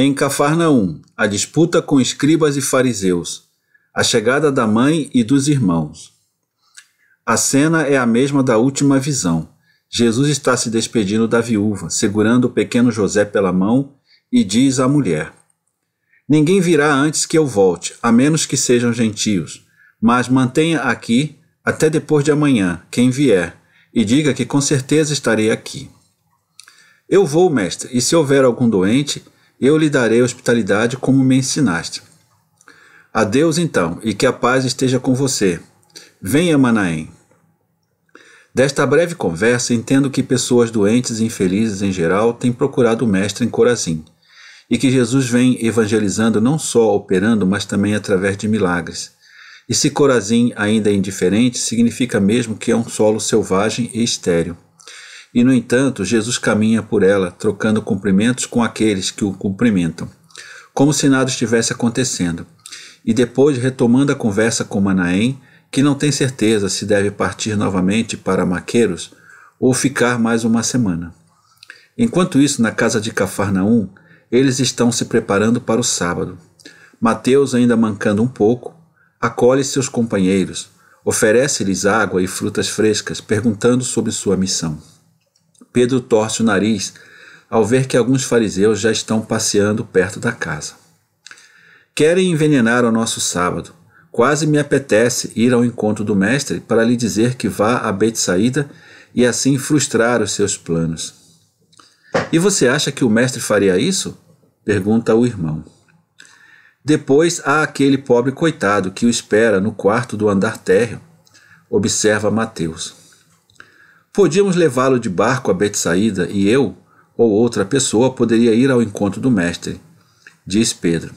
Em Cafarnaum, a disputa com escribas e fariseus, a chegada da mãe e dos irmãos. A cena é a mesma da última visão. Jesus está se despedindo da viúva, segurando o pequeno José pela mão, e diz à mulher: Ninguém virá antes que eu volte, a menos que sejam gentios, mas mantenha aqui até depois de amanhã, quem vier, e diga que com certeza estarei aqui. Eu vou, mestre, e se houver algum doente, eu lhe darei hospitalidade como me ensinaste. Adeus então, e que a paz esteja com você. Venha, Manaém. Desta breve conversa, entendo que pessoas doentes e infelizes em geral têm procurado o Mestre em Corazim, e que Jesus vem evangelizando não só operando, mas também através de milagres. E se Corazim ainda é indiferente, significa mesmo que é um solo selvagem e estéril e, no entanto, Jesus caminha por ela, trocando cumprimentos com aqueles que o cumprimentam, como se nada estivesse acontecendo. E depois, retomando a conversa com Manaém, que não tem certeza se deve partir novamente para Maqueiros ou ficar mais uma semana. Enquanto isso, na casa de Cafarnaum, eles estão se preparando para o sábado. Mateus, ainda mancando um pouco, acolhe seus companheiros, oferece-lhes água e frutas frescas, perguntando sobre sua missão. Pedro torce o nariz ao ver que alguns fariseus já estão passeando perto da casa. Querem envenenar o nosso sábado. Quase me apetece ir ao encontro do mestre para lhe dizer que vá a Betsaída e assim frustrar os seus planos. E você acha que o mestre faria isso? pergunta o irmão. Depois há aquele pobre coitado que o espera no quarto do andar térreo, observa Mateus. Podíamos levá-lo de barco a Betsaída e eu ou outra pessoa poderia ir ao encontro do mestre, diz Pedro.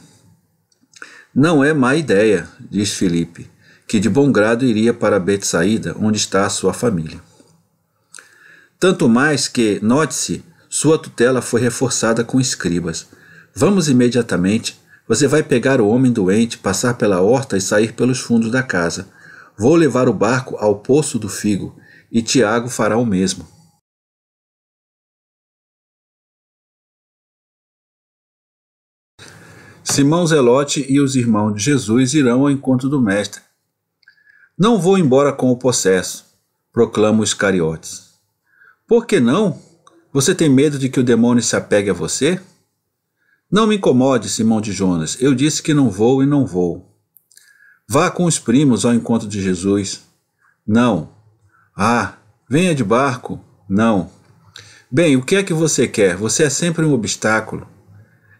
Não é má ideia, diz Felipe, que de bom grado iria para Betsaída, onde está a sua família. Tanto mais que, note-se, sua tutela foi reforçada com escribas. Vamos imediatamente. Você vai pegar o homem doente, passar pela horta e sair pelos fundos da casa. Vou levar o barco ao Poço do Figo e Tiago fará o mesmo. Simão Zelote e os irmãos de Jesus irão ao encontro do Mestre. Não vou embora com o possesso, proclamam os cariotes. Por que não? Você tem medo de que o demônio se apegue a você? Não me incomode, Simão de Jonas. Eu disse que não vou e não vou. Vá com os primos ao encontro de Jesus. Não, ah, venha de barco? Não. Bem, o que é que você quer? Você é sempre um obstáculo.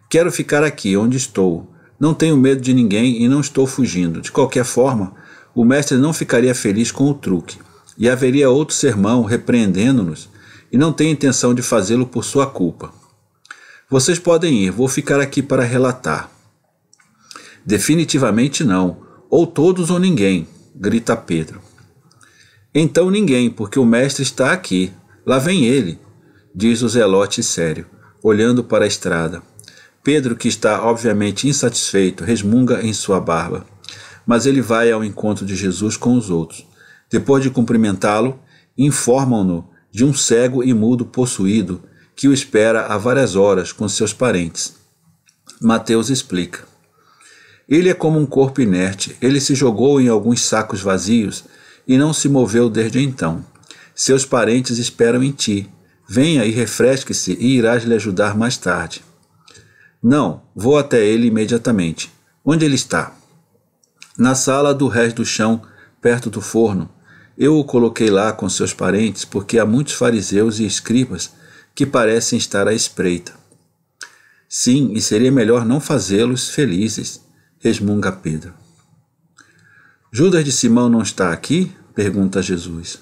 Quero ficar aqui, onde estou. Não tenho medo de ninguém e não estou fugindo. De qualquer forma, o mestre não ficaria feliz com o truque, e haveria outro sermão repreendendo-nos, e não tenho intenção de fazê-lo por sua culpa. Vocês podem ir, vou ficar aqui para relatar. Definitivamente não, ou todos ou ninguém, grita Pedro. Então ninguém, porque o mestre está aqui. Lá vem ele, diz o Zelote sério, olhando para a estrada. Pedro, que está obviamente insatisfeito, resmunga em sua barba. Mas ele vai ao encontro de Jesus com os outros. Depois de cumprimentá-lo, informam-no de um cego e mudo possuído que o espera há várias horas com seus parentes. Mateus explica. Ele é como um corpo inerte, ele se jogou em alguns sacos vazios e não se moveu desde então. Seus parentes esperam em ti. Venha e refresque-se e irás lhe ajudar mais tarde. Não, vou até ele imediatamente. Onde ele está? Na sala do resto do chão, perto do forno. Eu o coloquei lá com seus parentes, porque há muitos fariseus e escribas que parecem estar à espreita. Sim, e seria melhor não fazê-los felizes, resmunga Pedro. Judas de Simão não está aqui? pergunta Jesus.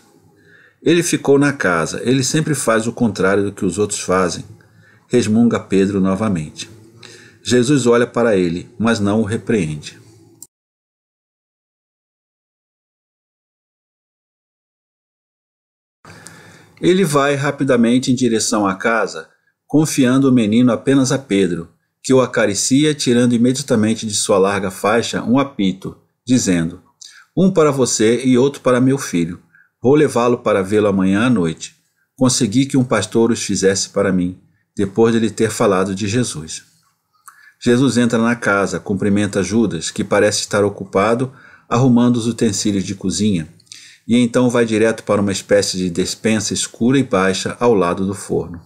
Ele ficou na casa, ele sempre faz o contrário do que os outros fazem, resmunga Pedro novamente. Jesus olha para ele, mas não o repreende. Ele vai rapidamente em direção à casa, confiando o menino apenas a Pedro, que o acaricia, tirando imediatamente de sua larga faixa um apito, dizendo: um para você e outro para meu filho. Vou levá-lo para vê-lo amanhã à noite. Consegui que um pastor os fizesse para mim, depois de lhe ter falado de Jesus. Jesus entra na casa, cumprimenta Judas, que parece estar ocupado arrumando os utensílios de cozinha, e então vai direto para uma espécie de despensa escura e baixa ao lado do forno.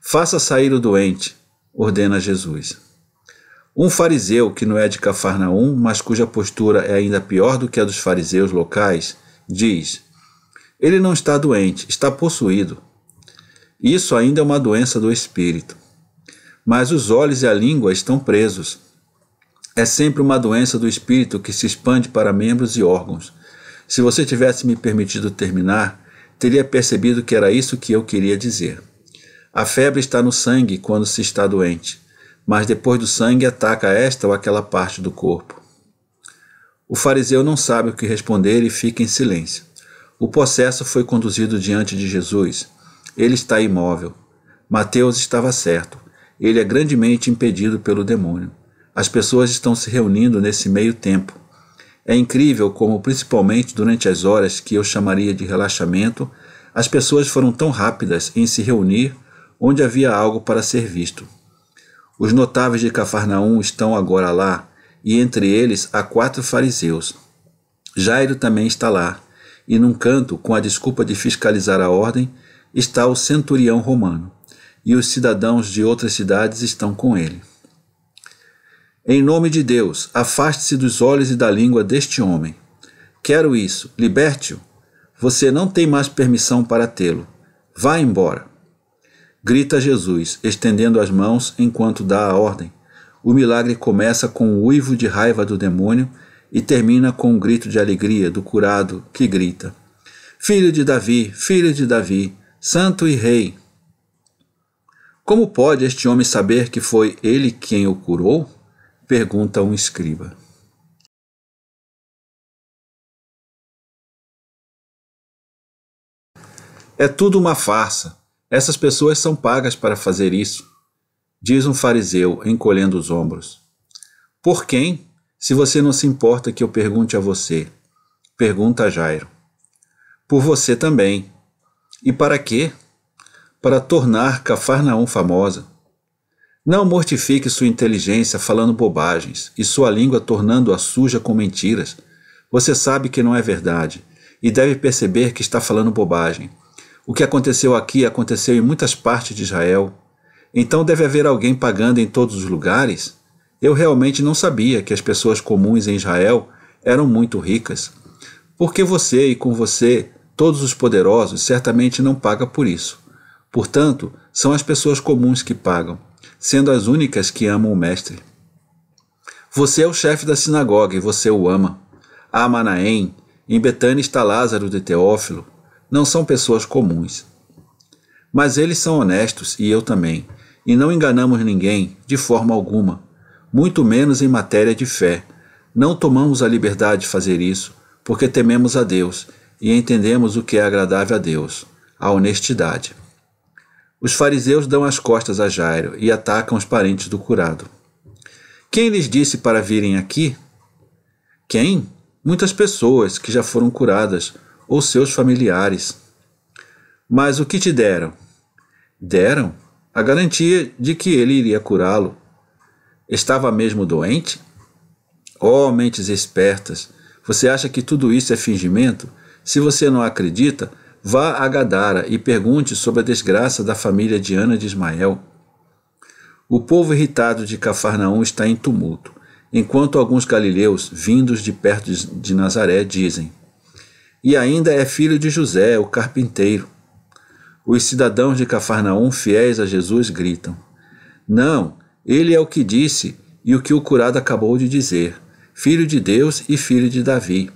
Faça sair o doente, ordena Jesus. Um fariseu que não é de Cafarnaum, mas cuja postura é ainda pior do que a dos fariseus locais, diz: Ele não está doente, está possuído. Isso ainda é uma doença do espírito. Mas os olhos e a língua estão presos. É sempre uma doença do espírito que se expande para membros e órgãos. Se você tivesse me permitido terminar, teria percebido que era isso que eu queria dizer. A febre está no sangue quando se está doente mas depois do sangue ataca esta ou aquela parte do corpo. O fariseu não sabe o que responder e fica em silêncio. O processo foi conduzido diante de Jesus. Ele está imóvel. Mateus estava certo. Ele é grandemente impedido pelo demônio. As pessoas estão se reunindo nesse meio tempo. É incrível como, principalmente durante as horas que eu chamaria de relaxamento, as pessoas foram tão rápidas em se reunir onde havia algo para ser visto. Os notáveis de Cafarnaum estão agora lá, e entre eles há quatro fariseus. Jairo também está lá, e num canto, com a desculpa de fiscalizar a ordem, está o centurião romano, e os cidadãos de outras cidades estão com ele. Em nome de Deus, afaste-se dos olhos e da língua deste homem. Quero isso, liberte-o. Você não tem mais permissão para tê-lo. Vá embora grita Jesus, estendendo as mãos enquanto dá a ordem. O milagre começa com o uivo de raiva do demônio e termina com um grito de alegria do curado que grita: Filho de Davi, filho de Davi, santo e rei. Como pode este homem saber que foi ele quem o curou? pergunta um escriba. É tudo uma farsa. Essas pessoas são pagas para fazer isso, diz um fariseu, encolhendo os ombros. Por quem, se você não se importa que eu pergunte a você? Pergunta Jairo. Por você também. E para quê? Para tornar Cafarnaum famosa. Não mortifique sua inteligência falando bobagens e sua língua tornando-a suja com mentiras. Você sabe que não é verdade e deve perceber que está falando bobagem o que aconteceu aqui aconteceu em muitas partes de Israel. Então deve haver alguém pagando em todos os lugares? Eu realmente não sabia que as pessoas comuns em Israel eram muito ricas. Porque você e com você todos os poderosos certamente não paga por isso. Portanto, são as pessoas comuns que pagam, sendo as únicas que amam o mestre. Você é o chefe da sinagoga e você o ama. Há Manaém, em Betânia está Lázaro de Teófilo, não são pessoas comuns. Mas eles são honestos e eu também, e não enganamos ninguém de forma alguma, muito menos em matéria de fé. Não tomamos a liberdade de fazer isso, porque tememos a Deus e entendemos o que é agradável a Deus, a honestidade. Os fariseus dão as costas a Jairo e atacam os parentes do curado. Quem lhes disse para virem aqui? Quem? Muitas pessoas que já foram curadas ou seus familiares. Mas o que te deram? Deram a garantia de que ele iria curá-lo. Estava mesmo doente? Oh, mentes espertas, você acha que tudo isso é fingimento? Se você não acredita, vá a Gadara e pergunte sobre a desgraça da família de Ana de Ismael. O povo irritado de Cafarnaum está em tumulto, enquanto alguns galileus, vindos de perto de Nazaré, dizem: e ainda é filho de José, o carpinteiro. Os cidadãos de Cafarnaum, fiéis a Jesus, gritam: Não, ele é o que disse e o que o curado acabou de dizer, filho de Deus e filho de Davi.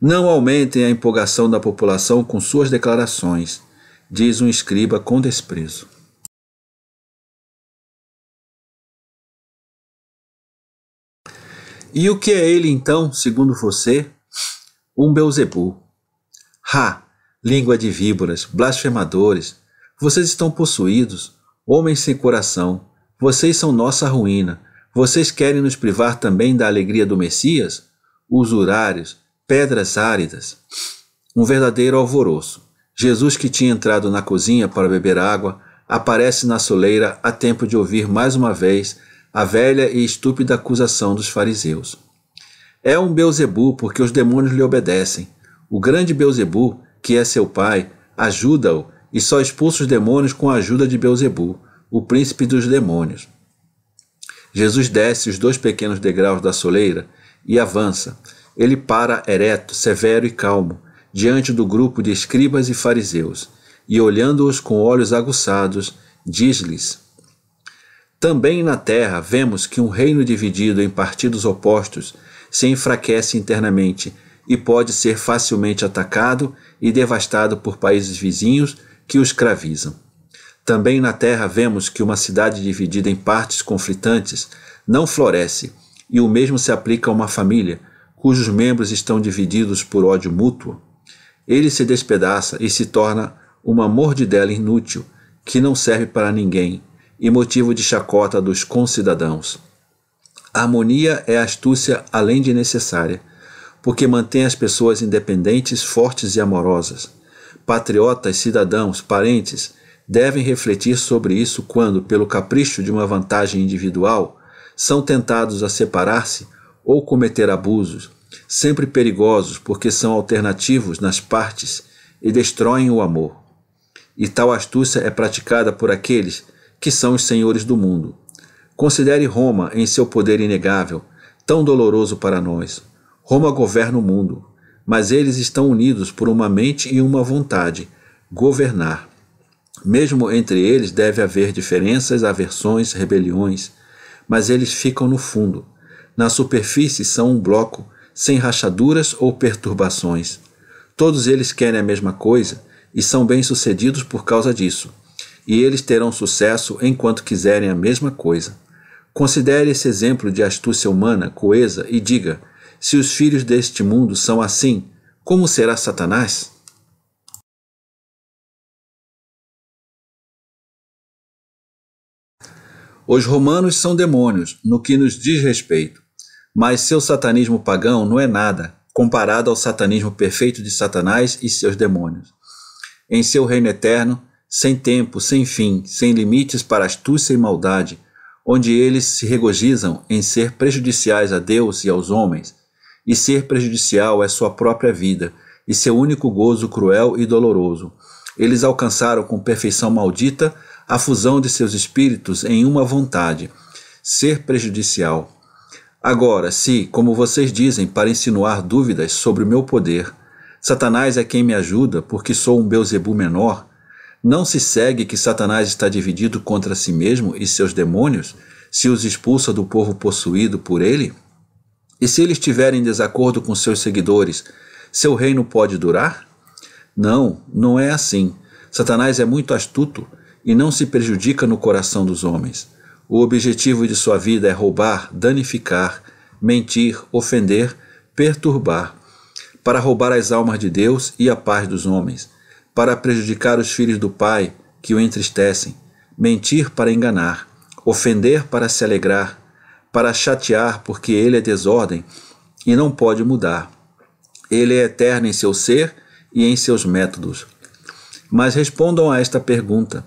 Não aumentem a empolgação da população com suas declarações, diz um escriba com desprezo. E o que é ele então, segundo você? um Beuzebu. Ha! Língua de víboras, blasfemadores, vocês estão possuídos, homens sem coração, vocês são nossa ruína, vocês querem nos privar também da alegria do Messias? Usurários, pedras áridas. Um verdadeiro alvoroço. Jesus, que tinha entrado na cozinha para beber água, aparece na soleira a tempo de ouvir mais uma vez a velha e estúpida acusação dos fariseus. É um Beuzebu, porque os demônios lhe obedecem. O grande Beuzebu, que é seu pai, ajuda-o e só expulsa os demônios com a ajuda de Beuzebu, o príncipe dos demônios. Jesus desce os dois pequenos degraus da soleira e avança. Ele para ereto, severo e calmo, diante do grupo de escribas e fariseus, e olhando-os com olhos aguçados, diz-lhes: Também na terra vemos que um reino dividido em partidos opostos se enfraquece internamente e pode ser facilmente atacado e devastado por países vizinhos que o escravizam. Também na Terra vemos que uma cidade dividida em partes conflitantes não floresce, e o mesmo se aplica a uma família cujos membros estão divididos por ódio mútuo. Ele se despedaça e se torna uma mordidela inútil, que não serve para ninguém e motivo de chacota dos concidadãos. A harmonia é a astúcia além de necessária, porque mantém as pessoas independentes, fortes e amorosas. Patriotas, cidadãos, parentes devem refletir sobre isso quando, pelo capricho de uma vantagem individual, são tentados a separar-se ou cometer abusos, sempre perigosos porque são alternativos nas partes e destroem o amor. E tal astúcia é praticada por aqueles que são os senhores do mundo Considere Roma em seu poder inegável, tão doloroso para nós. Roma governa o mundo, mas eles estão unidos por uma mente e uma vontade: governar. Mesmo entre eles deve haver diferenças, aversões, rebeliões, mas eles ficam no fundo. Na superfície são um bloco, sem rachaduras ou perturbações. Todos eles querem a mesma coisa e são bem-sucedidos por causa disso. E eles terão sucesso enquanto quiserem a mesma coisa. Considere esse exemplo de astúcia humana coesa e diga: se os filhos deste mundo são assim, como será Satanás? Os romanos são demônios no que nos diz respeito, mas seu satanismo pagão não é nada comparado ao satanismo perfeito de Satanás e seus demônios. Em seu reino eterno, sem tempo, sem fim, sem limites para astúcia e maldade, onde eles se regozijam em ser prejudiciais a Deus e aos homens, e ser prejudicial é sua própria vida e seu único gozo cruel e doloroso. Eles alcançaram com perfeição maldita a fusão de seus espíritos em uma vontade, ser prejudicial. Agora, se, como vocês dizem, para insinuar dúvidas sobre o meu poder, Satanás é quem me ajuda, porque sou um Beuzebu menor, não se segue que Satanás está dividido contra si mesmo e seus demônios, se os expulsa do povo possuído por ele? E se ele estiver em desacordo com seus seguidores, seu reino pode durar? Não, não é assim. Satanás é muito astuto e não se prejudica no coração dos homens. O objetivo de sua vida é roubar, danificar, mentir, ofender, perturbar, para roubar as almas de Deus e a paz dos homens para prejudicar os filhos do pai, que o entristecem, mentir para enganar, ofender para se alegrar, para chatear, porque ele é desordem e não pode mudar. Ele é eterno em seu ser e em seus métodos. Mas respondam a esta pergunta: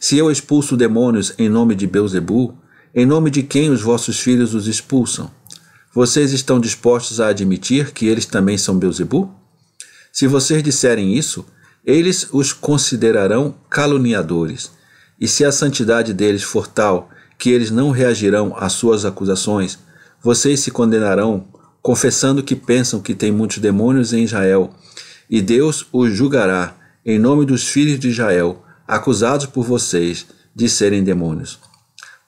Se eu expulso demônios em nome de Beuzebu, em nome de quem os vossos filhos os expulsam? Vocês estão dispostos a admitir que eles também são Beuzebu? Se vocês disserem isso, eles os considerarão caluniadores. E se a santidade deles for tal que eles não reagirão às suas acusações, vocês se condenarão, confessando que pensam que tem muitos demônios em Israel, e Deus os julgará em nome dos filhos de Israel, acusados por vocês de serem demônios.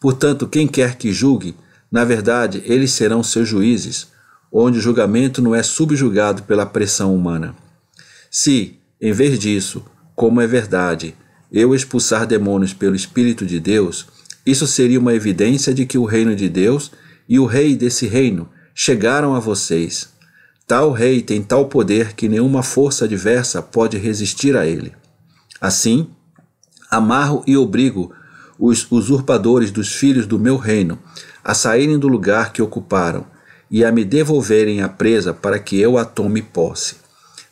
Portanto, quem quer que julgue, na verdade, eles serão seus juízes, onde o julgamento não é subjugado pela pressão humana. Se, em vez disso, como é verdade, eu expulsar demônios pelo Espírito de Deus, isso seria uma evidência de que o reino de Deus e o rei desse reino chegaram a vocês. Tal rei tem tal poder que nenhuma força adversa pode resistir a ele. Assim, amarro e obrigo os usurpadores dos filhos do meu reino a saírem do lugar que ocuparam e a me devolverem a presa para que eu a tome posse.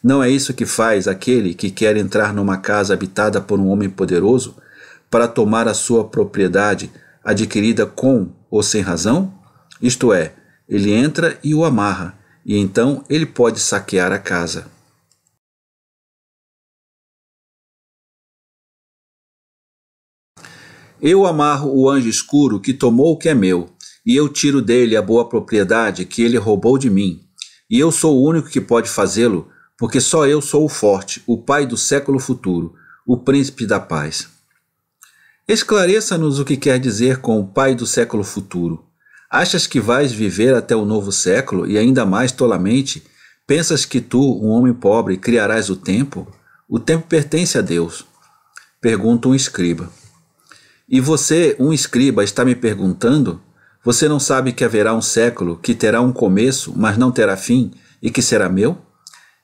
Não é isso que faz aquele que quer entrar numa casa habitada por um homem poderoso para tomar a sua propriedade adquirida com ou sem razão? Isto é, ele entra e o amarra, e então ele pode saquear a casa. Eu amarro o anjo escuro que tomou o que é meu, e eu tiro dele a boa propriedade que ele roubou de mim. E eu sou o único que pode fazê-lo, porque só eu sou o forte, o Pai do século futuro, o Príncipe da Paz. Esclareça-nos o que quer dizer com o Pai do século futuro. Achas que vais viver até o novo século e ainda mais tolamente? Pensas que tu, um homem pobre, criarás o tempo? O tempo pertence a Deus. Pergunta um escriba. E você, um escriba, está me perguntando? Você não sabe que haverá um século que terá um começo, mas não terá fim, e que será meu?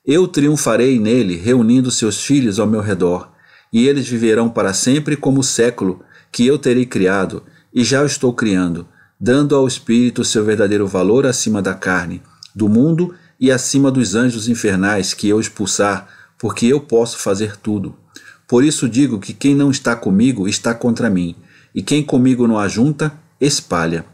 Eu triunfarei nele, reunindo seus filhos ao meu redor, e eles viverão para sempre como o século que eu terei criado, e já o estou criando, dando ao espírito seu verdadeiro valor acima da carne, do mundo e acima dos anjos infernais que eu expulsar, porque eu posso fazer tudo. Por isso digo que quem não está comigo está contra mim, e quem comigo não ajunta, espalha.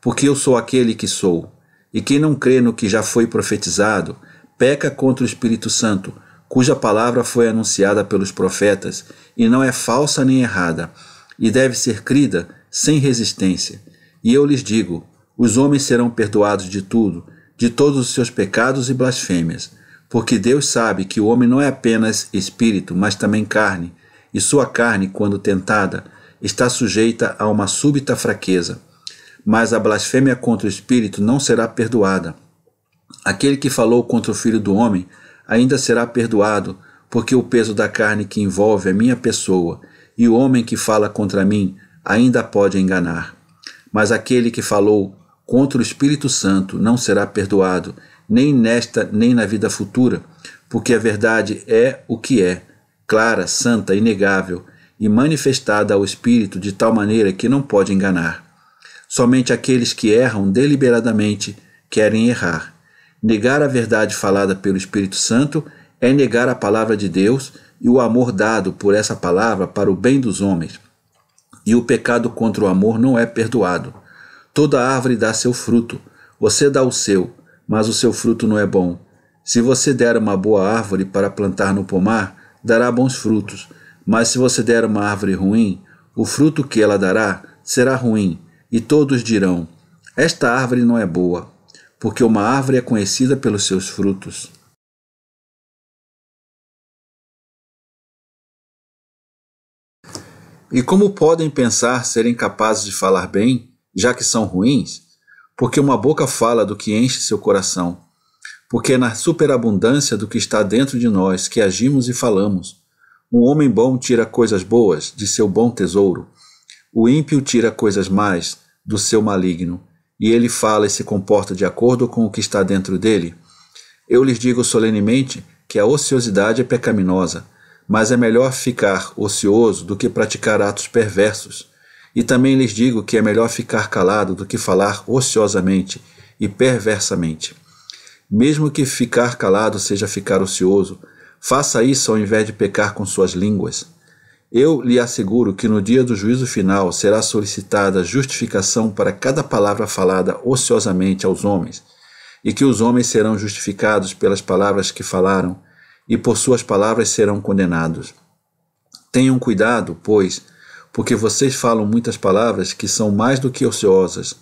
Porque eu sou aquele que sou. E quem não crê no que já foi profetizado, peca contra o Espírito Santo, cuja palavra foi anunciada pelos profetas, e não é falsa nem errada, e deve ser crida sem resistência. E eu lhes digo: os homens serão perdoados de tudo, de todos os seus pecados e blasfêmias, porque Deus sabe que o homem não é apenas espírito, mas também carne, e sua carne, quando tentada, está sujeita a uma súbita fraqueza. Mas a blasfêmia contra o espírito não será perdoada Aquele que falou contra o filho do homem ainda será perdoado, porque o peso da carne que envolve a minha pessoa, e o homem que fala contra mim ainda pode enganar. Mas aquele que falou contra o Espírito Santo não será perdoado, nem nesta nem na vida futura, porque a verdade é o que é, clara, santa, inegável e manifestada ao Espírito de tal maneira que não pode enganar. Somente aqueles que erram deliberadamente querem errar Negar a verdade falada pelo Espírito Santo é negar a palavra de Deus e o amor dado por essa palavra para o bem dos homens. E o pecado contra o amor não é perdoado. Toda árvore dá seu fruto. Você dá o seu, mas o seu fruto não é bom. Se você der uma boa árvore para plantar no pomar, dará bons frutos. Mas se você der uma árvore ruim, o fruto que ela dará será ruim, e todos dirão: Esta árvore não é boa porque uma árvore é conhecida pelos seus frutos. E como podem pensar serem capazes de falar bem, já que são ruins? Porque uma boca fala do que enche seu coração. Porque é na superabundância do que está dentro de nós que agimos e falamos. Um homem bom tira coisas boas de seu bom tesouro. O ímpio tira coisas más do seu maligno e ele fala e se comporta de acordo com o que está dentro dele, eu lhes digo solenemente que a ociosidade é pecaminosa, mas é melhor ficar ocioso do que praticar atos perversos. E também lhes digo que é melhor ficar calado do que falar ociosamente e perversamente. Mesmo que ficar calado seja ficar ocioso, faça isso ao invés de pecar com suas línguas. Eu lhe asseguro que no dia do juízo final será solicitada justificação para cada palavra falada ociosamente aos homens, e que os homens serão justificados pelas palavras que falaram, e por suas palavras serão condenados. Tenham cuidado, pois, porque vocês falam muitas palavras que são mais do que ociosas,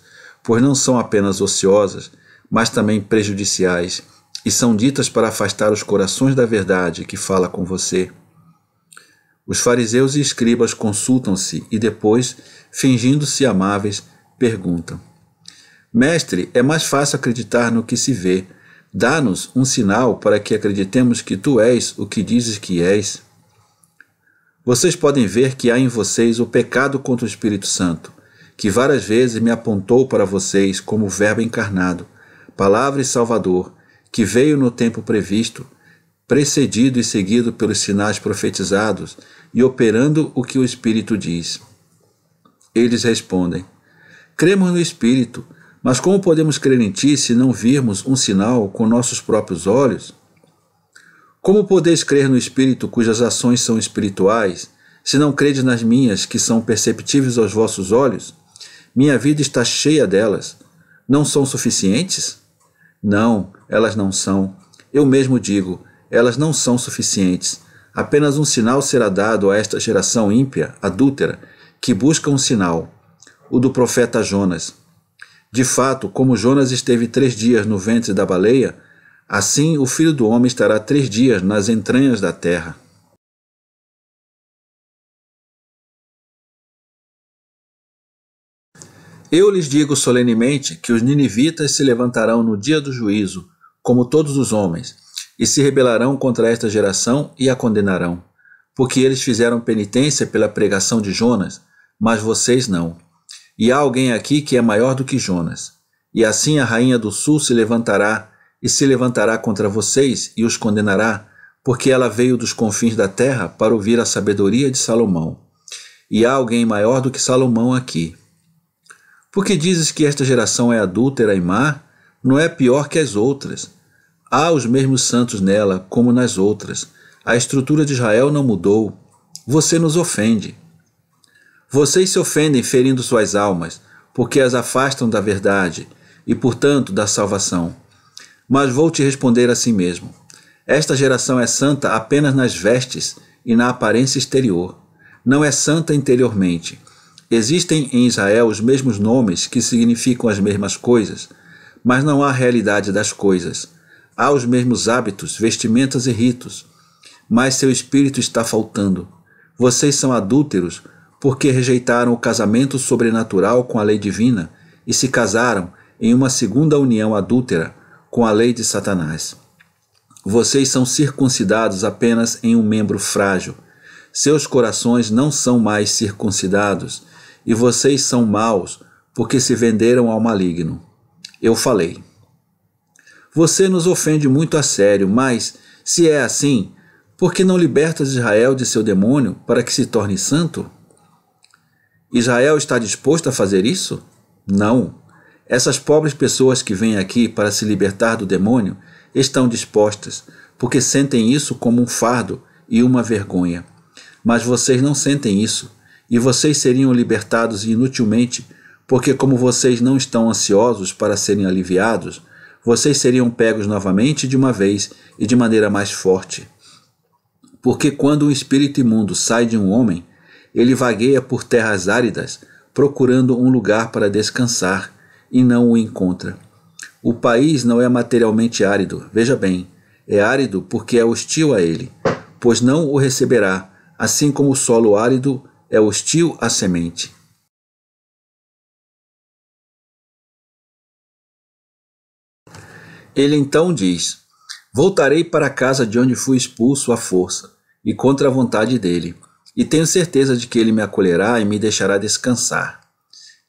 pois não são apenas ociosas, mas também prejudiciais, e são ditas para afastar os corações da verdade que fala com você. Os fariseus e escribas consultam-se e depois, fingindo-se amáveis, perguntam: Mestre, é mais fácil acreditar no que se vê. Dá-nos um sinal para que acreditemos que tu és o que dizes que és. Vocês podem ver que há em vocês o pecado contra o Espírito Santo, que várias vezes me apontou para vocês como Verbo encarnado, Palavra e Salvador, que veio no tempo previsto precedido e seguido pelos sinais profetizados e operando o que o Espírito diz. Eles respondem: Cremos no Espírito, mas como podemos crer em ti se não virmos um sinal com nossos próprios olhos? Como podeis crer no Espírito cujas ações são espirituais, se não credes nas minhas, que são perceptíveis aos vossos olhos? Minha vida está cheia delas. Não são suficientes? Não, elas não são. Eu mesmo digo: elas não são suficientes. Apenas um sinal será dado a esta geração ímpia, adúltera, que busca um sinal, o do profeta Jonas. De fato, como Jonas esteve três dias no ventre da baleia, assim o filho do homem estará três dias nas entranhas da terra. Eu lhes digo solenemente que os ninivitas se levantarão no dia do juízo, como todos os homens e se rebelarão contra esta geração e a condenarão, porque eles fizeram penitência pela pregação de Jonas, mas vocês não. E há alguém aqui que é maior do que Jonas. E assim a rainha do sul se levantará e se levantará contra vocês e os condenará, porque ela veio dos confins da terra para ouvir a sabedoria de Salomão. E há alguém maior do que Salomão aqui. Porque dizes que esta geração é adúltera e má? Não é pior que as outras Há os mesmos santos nela como nas outras. A estrutura de Israel não mudou. Você nos ofende. Vocês se ofendem ferindo suas almas, porque as afastam da verdade e, portanto, da salvação. Mas vou te responder a si mesmo. Esta geração é santa apenas nas vestes e na aparência exterior. Não é santa interiormente. Existem em Israel os mesmos nomes que significam as mesmas coisas, mas não há realidade das coisas há os mesmos hábitos, vestimentas e ritos, mas seu espírito está faltando. Vocês são adúlteros porque rejeitaram o casamento sobrenatural com a lei divina e se casaram em uma segunda união adúltera com a lei de Satanás. Vocês são circuncidados apenas em um membro frágil. Seus corações não são mais circuncidados, e vocês são maus, porque se venderam ao maligno. Eu falei. Você nos ofende muito a sério, mas, se é assim, por que não libertas Israel de seu demônio para que se torne santo? Israel está disposto a fazer isso? Não. Essas pobres pessoas que vêm aqui para se libertar do demônio estão dispostas, porque sentem isso como um fardo e uma vergonha. Mas vocês não sentem isso, e vocês seriam libertados inutilmente, porque, como vocês não estão ansiosos para serem aliviados, vocês seriam pegos novamente de uma vez e de maneira mais forte. Porque quando um espírito imundo sai de um homem, ele vagueia por terras áridas, procurando um lugar para descansar, e não o encontra. O país não é materialmente árido, veja bem, é árido porque é hostil a ele, pois não o receberá, assim como o solo árido é hostil à semente. Ele então diz: Voltarei para a casa de onde fui expulso à força e contra a vontade dele, e tenho certeza de que ele me acolherá e me deixará descansar.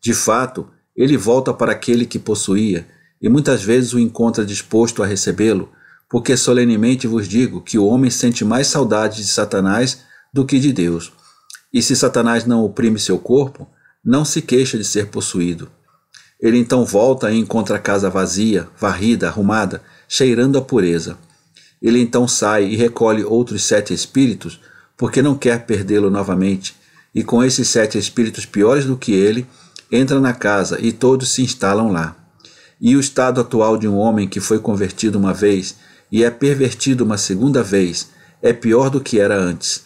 De fato, ele volta para aquele que possuía, e muitas vezes o encontra disposto a recebê-lo, porque solenemente vos digo que o homem sente mais saudade de Satanás do que de Deus. E se Satanás não oprime seu corpo, não se queixa de ser possuído ele então volta e encontra a casa vazia, varrida, arrumada, cheirando a pureza. Ele então sai e recolhe outros sete espíritos, porque não quer perdê-lo novamente, e com esses sete espíritos piores do que ele, entra na casa e todos se instalam lá. E o estado atual de um homem que foi convertido uma vez e é pervertido uma segunda vez é pior do que era antes,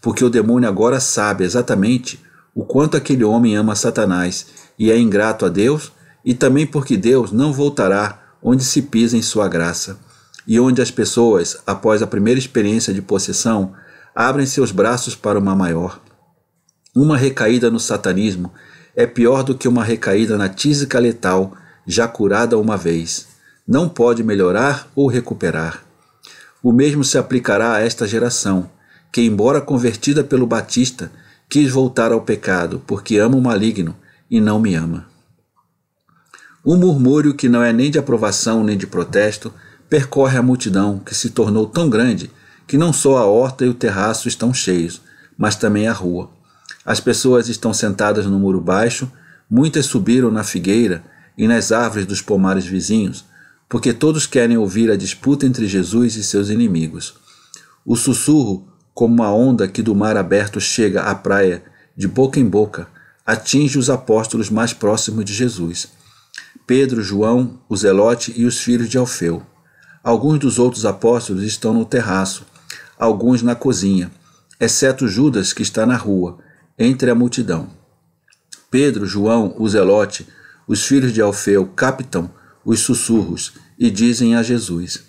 porque o demônio agora sabe exatamente o quanto aquele homem ama Satanás e é ingrato a Deus e também porque Deus não voltará onde se pisa em sua graça e onde as pessoas, após a primeira experiência de possessão, abrem seus braços para uma maior. Uma recaída no satanismo é pior do que uma recaída na tísica letal, já curada uma vez. Não pode melhorar ou recuperar. O mesmo se aplicará a esta geração, que, embora convertida pelo Batista, quis voltar ao pecado, porque ama o maligno e não me ama. Um murmúrio que não é nem de aprovação nem de protesto percorre a multidão que se tornou tão grande que não só a horta e o terraço estão cheios, mas também a rua. As pessoas estão sentadas no muro baixo, muitas subiram na figueira e nas árvores dos pomares vizinhos, porque todos querem ouvir a disputa entre Jesus e seus inimigos. O sussurro, como uma onda que do mar aberto chega à praia, de boca em boca, atinge os apóstolos mais próximos de Jesus. Pedro, João, o Zelote e os filhos de Alfeu. Alguns dos outros apóstolos estão no terraço, alguns na cozinha, exceto Judas, que está na rua, entre a multidão. Pedro, João, o Zelote, os filhos de Alfeu captam os sussurros e dizem a Jesus: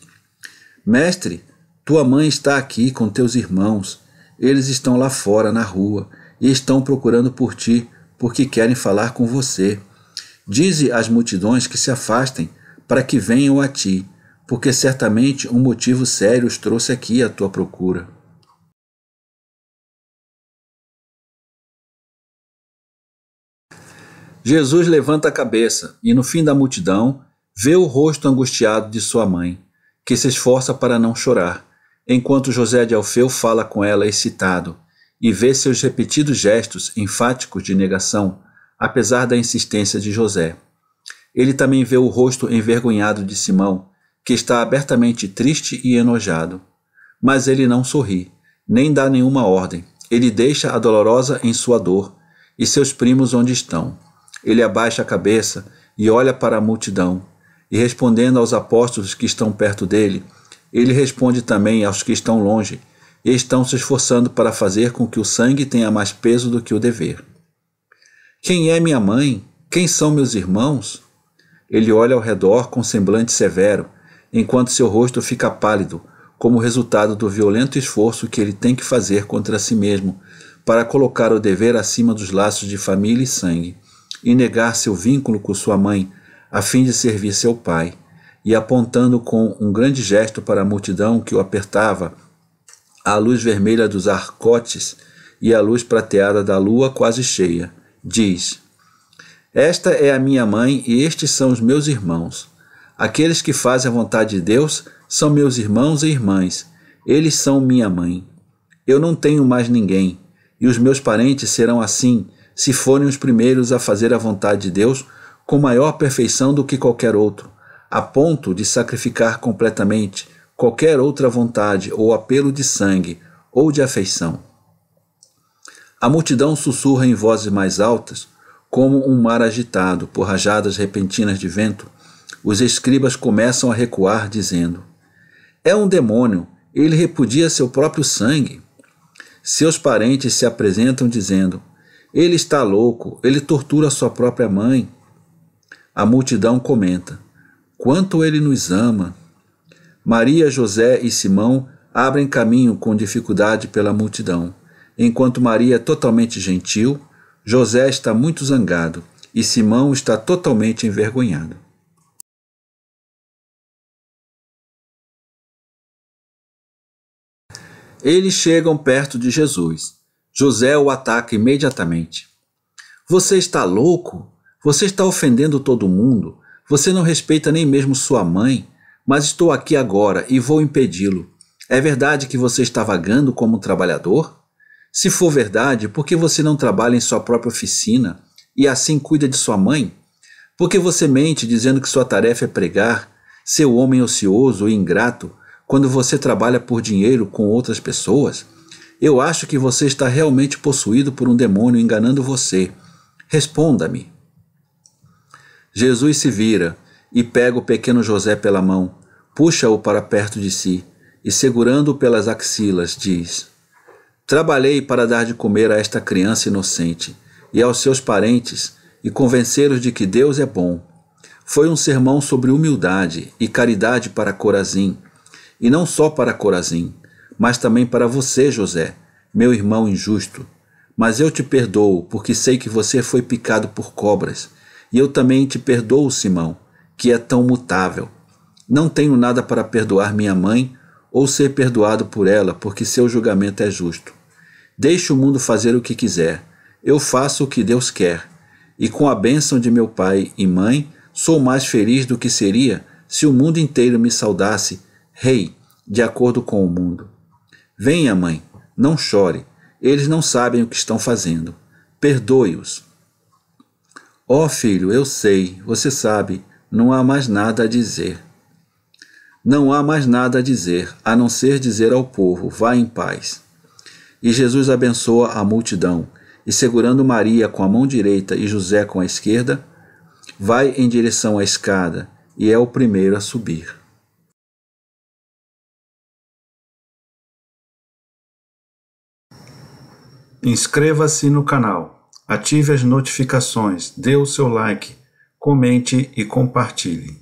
Mestre, tua mãe está aqui com teus irmãos. Eles estão lá fora, na rua, e estão procurando por ti, porque querem falar com você. Dize às multidões que se afastem, para que venham a ti, porque certamente um motivo sério os trouxe aqui à tua procura. Jesus levanta a cabeça e, no fim da multidão, vê o rosto angustiado de sua mãe, que se esforça para não chorar, enquanto José de Alfeu fala com ela excitado e vê seus repetidos gestos enfáticos de negação apesar da insistência de José. Ele também vê o rosto envergonhado de Simão, que está abertamente triste e enojado. Mas ele não sorri, nem dá nenhuma ordem. Ele deixa a dolorosa em sua dor e seus primos onde estão. Ele abaixa a cabeça e olha para a multidão, e respondendo aos apóstolos que estão perto dele, ele responde também aos que estão longe e estão se esforçando para fazer com que o sangue tenha mais peso do que o dever. Quem é minha mãe? Quem são meus irmãos? Ele olha ao redor com semblante severo, enquanto seu rosto fica pálido, como resultado do violento esforço que ele tem que fazer contra si mesmo para colocar o dever acima dos laços de família e sangue, e negar seu vínculo com sua mãe, a fim de servir seu pai, e apontando com um grande gesto para a multidão que o apertava, a luz vermelha dos arcotes e a luz prateada da lua quase cheia diz: Esta é a minha mãe e estes são os meus irmãos. Aqueles que fazem a vontade de Deus são meus irmãos e irmãs. Eles são minha mãe. Eu não tenho mais ninguém, e os meus parentes serão assim, se forem os primeiros a fazer a vontade de Deus com maior perfeição do que qualquer outro, a ponto de sacrificar completamente qualquer outra vontade ou apelo de sangue ou de afeição. A multidão sussurra em vozes mais altas, como um mar agitado por rajadas repentinas de vento. Os escribas começam a recuar, dizendo: É um demônio, ele repudia seu próprio sangue. Seus parentes se apresentam, dizendo: Ele está louco, ele tortura sua própria mãe. A multidão comenta: Quanto ele nos ama! Maria, José e Simão abrem caminho com dificuldade pela multidão. Enquanto Maria é totalmente gentil, José está muito zangado e Simão está totalmente envergonhado. Eles chegam perto de Jesus. José o ataca imediatamente. Você está louco? Você está ofendendo todo mundo. Você não respeita nem mesmo sua mãe. Mas estou aqui agora e vou impedi-lo. É verdade que você está vagando como um trabalhador? Se for verdade, por que você não trabalha em sua própria oficina e assim cuida de sua mãe? Por que você mente dizendo que sua tarefa é pregar, seu homem ocioso e ingrato, quando você trabalha por dinheiro com outras pessoas? Eu acho que você está realmente possuído por um demônio enganando você. Responda-me. Jesus se vira e pega o pequeno José pela mão, puxa-o para perto de si e, segurando-o pelas axilas, diz: Trabalhei para dar de comer a esta criança inocente e aos seus parentes e convencê-los de que Deus é bom. Foi um sermão sobre humildade e caridade para Corazim, e não só para Corazim, mas também para você, José, meu irmão injusto. Mas eu te perdoo, porque sei que você foi picado por cobras, e eu também te perdoo, Simão, que é tão mutável. Não tenho nada para perdoar minha mãe ou ser perdoado por ela, porque seu julgamento é justo. Deixe o mundo fazer o que quiser. Eu faço o que Deus quer. E com a bênção de meu pai e mãe, sou mais feliz do que seria se o mundo inteiro me saudasse, rei, de acordo com o mundo. Venha, mãe, não chore. Eles não sabem o que estão fazendo. Perdoe-os. Ó oh, filho, eu sei, você sabe, não há mais nada a dizer. Não há mais nada a dizer, a não ser dizer ao povo: vá em paz. E Jesus abençoa a multidão, e segurando Maria com a mão direita e José com a esquerda, vai em direção à escada e é o primeiro a subir. Inscreva-se no canal, ative as notificações, dê o seu like, comente e compartilhe.